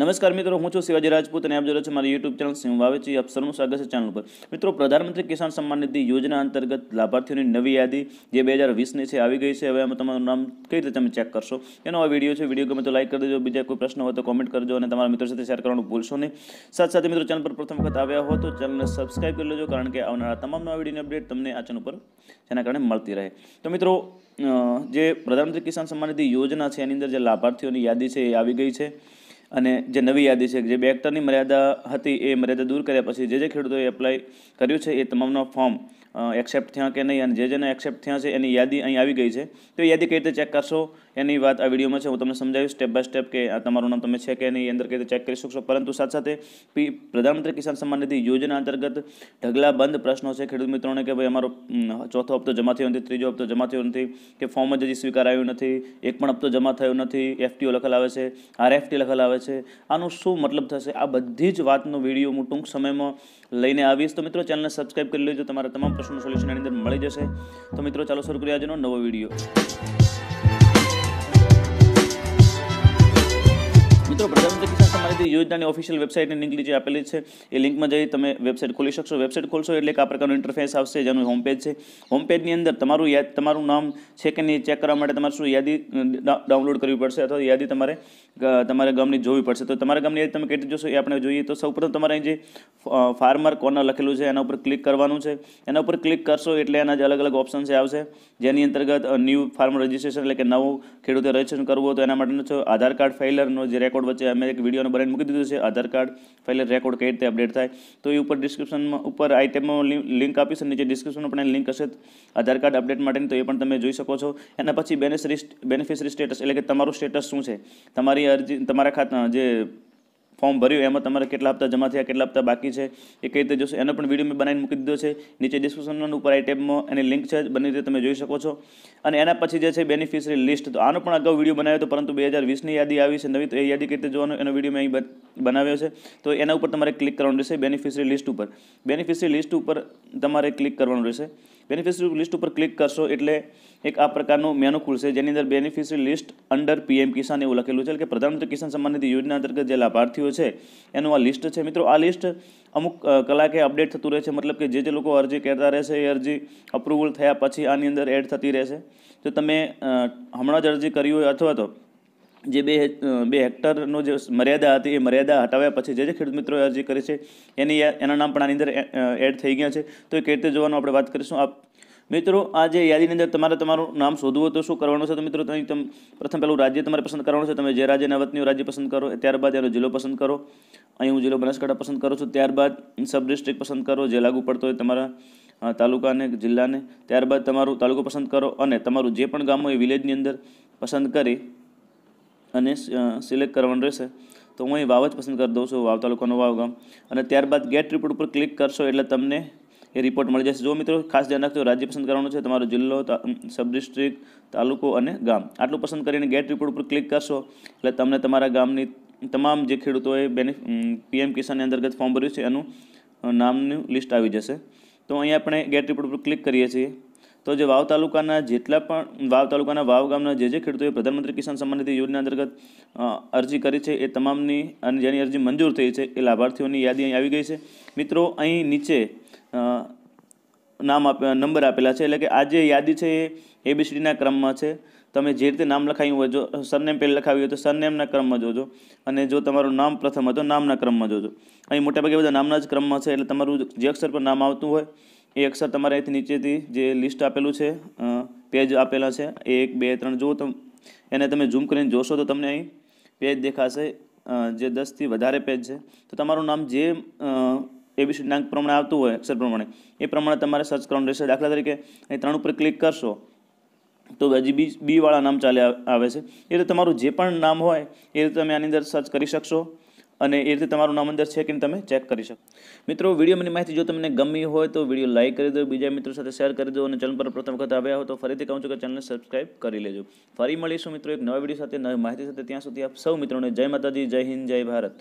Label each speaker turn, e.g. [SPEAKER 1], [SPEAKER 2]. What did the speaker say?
[SPEAKER 1] નમસ્કાર મિત્રો હું છું શિવાજી રાજપૂત અને આપ જોડે છે મારી યુટ્યુબ ચેનલ સિંહ વાવે છે આપ સૌનું સ્વાગત છે ચેનલ પર મિત્રો પ્રધાનમંત્રી કિસાન સન્માન નિધિ યોજના અંતર્ગત લાભાર્થીઓની નવી યાદી જે બે હજાર વીસની છે આવી ગઈ છે હવે આમાં તમારું નામ કઈ રીતે તમે ચેક કરશો એનો આ વિડીયો છે વિડીયો ગમે તો લાઇક કરી દેજો બીજા કોઈ પ્રશ્ન હોય તો કોમેન્ટ કરજો અને તમારા મિત્રો સાથે શેર કરવાનું ભૂલશો નહીં સાથે સાથે મિત્રો ચેનલ પર પ્રથમ વખત આવ્યા હો તો ચેનલને સબસ્ક્રાઈબ કરી લેજો કારણ કે આવનારા તમામ નવા વિડીયોની અપડેટ તમને આ ચેનલ પર જેના કારણે મળતી રહે તો મિત્રો જે પ્રધાનમંત્રી કિસાન સન્માન નિધિ યોજના છે એની અંદર જે લાભાર્થીઓની યાદી છે એ આવી ગઈ છે અને જે નવી યાદી છે જે બે હેક્ટરની મર્યાદા હતી એ મર્યાદા દૂર કર્યા પછી જે જે ખેડૂતોએ એપ્લાય કર્યું છે એ તમામનો ફોર્મ એક્સેપ્ટ થયા કે નહીં અને જે જેને એક્સેપ્ટ થયા છે એની યાદી અહીં આવી ગઈ છે તો યાદી કઈ રીતે ચેક કરશો એની વાત આ વિડીયોમાં છે હું તમને સમજાવીશ સ્ટેપ બાય સ્ટેપ કે આ તમારું નામ તમે છે કે નહીં અંદર કઈ ચેક કરી શકશો પરંતુ સાથે સાથે પ્રધાનમંત્રી કિસાન સન્માન નિધિ યોજના અંતર્ગત ઢગલા બંધ પ્રશ્નો છે ખેડૂત મિત્રોને કે ભાઈ અમારો ચોથો હપ્તો જમા થયો નથી ત્રીજો હપ્તો જમા થયો નથી કે ફોર્મ જ હજી આવ્યું નથી એક પણ હપ્તો જમા થયો નથી એફટીઓ લખેલ આવે છે આર આરએફટી લખેલ આવે છે આનો શું મતલબ થશે આ બધી જ વાતનો વિડીયો હું ટૂંક સમયમાં લઈને આવીશ તો મિત્રો ચેનલને સબસ્ક્રાઈબ કરી લેજો તમારા તમામ પ્રશ્નો સોલ્યુશન એની અંદર મળી જશે તો મિત્રો ચાલો શરૂ કરીએ આજનો નવો video otro, pero realmente quizás જે યોજનાની ઓફિશિયલ વેબસાઇટની લિંક જે આપેલી છે એ લિંકમાં જઈ તમે વેબસાઇટ ખોલી શકશો વેબસાઇટ ખોલશો એટલે એક આ પ્રકારનું ઇન્ટરફેસ આવશે જેનું હોમ પેજ છે હોમ પેજની અંદર તમારું યાદ તમારું નામ છે કે નહીં ચેક કરવા માટે તમારે શું યાદી ડાઉનલોડ કરવી પડશે અથવા યાદી તમારે તમારા ગામની જોવી પડશે તો તમારા ગામની યાદી તમે કેટલી જોશો એ આપણે જોઈએ તો સૌપ્રથમ તમારે જે ફાર્મર કોર્નર લખેલું છે એના ઉપર ક્લિક કરવાનું છે એના ઉપર ક્લિક કરશો એટલે એના જે અલગ અલગ ઓપ્શન્સ આવશે જેની અંતર્ગત ન્યૂ ફાર્મર રજિસ્ટ્રેશન એટલે કે નવું ખેડૂતે રજિસ્ટ્રેશન કરવું તો એના માટેનું આધાર કાર્ડ ફેલરનો જે રેકોર્ડ વચ્ચે અમે એક વિડીયોનો બને કરીને મૂકી દીધું છે આધાર કાર્ડ પહેલે રેકોર્ડ કઈ રીતે અપડેટ થાય તો એ ઉપર ડિસ્ક્રિપ્શનમાં ઉપર આઈટેમમાં લિંક આપીશ અને નીચે ડિસ્ક્રિપ્શનમાં પણ લિંક હશે આધાર કાર્ડ અપડેટ માટેની તો એ પણ તમે જોઈ શકો છો એના પછી બેનિફિશરી બેનિફિશરી સ્ટેટસ એટલે કે તમારું સ્ટેટસ શું છે તમારી અરજી તમારા ખાતા જે ફોર્મ ભર્યું એમાં તમારે કેટલા હપ્તા જમા થયા કેટલા હપ્તા બાકી છે એ કઈ રીતે જોશે એનો પણ વિડીયો મેં બનાવીને મૂકી દીધો છે નીચે ડિસ્ક્રિપ્શનમાં ઉપર આઈ ટેબમાં એની લિંક છે બની રીતે તમે જોઈ શકો છો અને એના પછી જે છે બેનિફિશરી લિસ્ટ તો આનો પણ અગાઉ વિડીયો બનાવ્યો હતો પરંતુ બે હજાર વીસની યાદી આવી છે નવી તો એ યાદી કઈ રીતે જોવાનો એનો વિડીયો મેં અહીં બનાવ્યો છે તો એના ઉપર તમારે ક્લિક કરવાનું રહેશે બેનિફિશરી લિસ્ટ ઉપર બેનિફિશરી લિસ્ટ ઉપર તમારે ક્લિક કરવાનું રહેશે બેનિફિશરી લિસ્ટ ઉપર ક્લિક કરશો એટલે એક આ પ્રકારનું મેનુ ખુલશે જેની અંદર beneficiary list under PM Kisan એવું લખેલું છે કે પ્રધાનમંત્રી કિસાન સન્માન નિધિ યોજના અંતર્ગત જે લાભાર્થીઓ છે એનું આ લિસ્ટ છે મિત્રો આ લિસ્ટ અમુક કલાકે અપડેટ થતું રહે છે મતલબ કે જે જે લોકો અરજી કરતા રહેશે એ અરજી અપ્રુવલ થયા પછી આની અંદર એડ થતી રહેશે જો તમે હમણાં જ અરજી કરી હોય અથવા તો જે બે બે હેક્ટરનો જે મર્યાદા હતી એ મર્યાદા હટાવ્યા પછી જે જે ખેડૂત મિત્રોએ અરજી કરી છે એની એના નામ પણ આની અંદર એડ થઈ ગયા છે તો એ કઈ રીતે જોવાનું આપણે વાત કરીશું આપ મિત્રો આ જે યાદીની અંદર તમારે તમારું નામ શોધવું તો શું કરવાનું છે તો મિત્રો તમે પ્રથમ પહેલું રાજ્ય તમારે પસંદ કરવાનું છે તમે જે રાજ્યના વતનીઓ રાજ્ય પસંદ કરો ત્યારબાદ એનો જિલ્લો પસંદ કરો અહીં હું જિલ્લો બનાસકાંઠા પસંદ કરું છું ત્યારબાદ સબ ડિસ્ટ્રિક્ટ પસંદ કરો જે લાગુ પડતો હોય તમારા તાલુકાને જિલ્લાને ત્યારબાદ તમારું તાલુકો પસંદ કરો અને તમારું જે પણ ગામ હોય વિલેજની અંદર પસંદ કરી અને સિલેક્ટ કરવાનું રહેશે તો હું અહીં વાવ જ પસંદ કરી દઉં છું વાવ તાલુકાનો વાવ ગામ અને ત્યારબાદ ગેટ રિપોર્ટ ઉપર ક્લિક કરશો એટલે તમને એ રિપોર્ટ મળી જશે જો મિત્રો ખાસ ધ્યાન રાખજો રાજ્ય પસંદ કરવાનું છે તમારો જિલ્લો સબ ડિસ્ટ્રિક્ટ તાલુકો અને ગામ આટલું પસંદ કરીને ગેટ રિપોર્ટ ઉપર ક્લિક કરશો એટલે તમને તમારા ગામની તમામ જે ખેડૂતોએ બેનિફ પીએમ કિસાનની અંતર્ગત ફોર્મ ભર્યું છે એનું નામનું લિસ્ટ આવી જશે તો અહીંયા આપણે ગેટ રિપોર્ટ ઉપર ક્લિક કરીએ છીએ તો જે વાવ તાલુકાના જેટલા પણ વાવ તાલુકાના વાવ ગામના જે જે ખેડૂતોએ પ્રધાનમંત્રી કિસાન સન્માન નિધિ યોજના અંતર્ગત અરજી કરી છે એ તમામની અને જેની અરજી મંજૂર થઈ છે એ લાભાર્થીઓની યાદી અહીં આવી ગઈ છે મિત્રો અહીં નીચે નામ આપ નંબર આપેલા છે એટલે કે આ જે યાદી છે એ એબીસીડીના ક્રમમાં છે તમે જે રીતે નામ લખાયું હોય જો સરનેમ પહેલાં લખાવ્યું હોય તો સરનેમના ક્રમમાં જોજો અને જો તમારું નામ પ્રથમ હોય તો નામના ક્રમમાં જોજો અહીં મોટાભાગે બધા નામના જ ક્રમમાં છે એટલે તમારું જે અક્ષર પર નામ આવતું હોય એ અક્ષર તમારે અહીંથી નીચેથી જે લિસ્ટ આપેલું છે પેજ આપેલા છે એક બે ત્રણ જુઓ તો એને તમે ઝૂમ કરીને જોશો તો તમને અહીં પેજ દેખાશે જે દસથી વધારે પેજ છે તો તમારું નામ જે એબીસી નાંક પ્રમાણે આવતું હોય અક્ષર પ્રમાણે એ પ્રમાણે તમારે સર્ચ કરવાનું રહેશે દાખલા તરીકે અહીં ત્રણ ઉપર ક્લિક કરશો તો હજી બી બીવાળા નામ ચાલે આવે છે એ રીતે તમારું જે પણ નામ હોય એ રીતે તમે આની અંદર સર્ચ કરી શકશો અને એ રીતે તમારું નામ અંદર છે કે તમે ચેક કરી શકો મિત્રો વિડીયોની માહિતી જો તમને ગમી હોય તો વિડીયો લાઇક કરી દો બીજા મિત્રો સાથે શેર કરી દો અને ચેનલ પર પ્રથમ વખત આવ્યા હોય તો ફરીથી કહું છું કે ચેનલને સબસ્ક્રાઇબ કરી લેજો ફરી મળીશું મિત્રો એક નવા વિડીયો સાથે નવી માહિતી સાથે ત્યાં સુધી આપ સૌ મિત્રોને જય માતાજી જય હિન્દ જય ભારત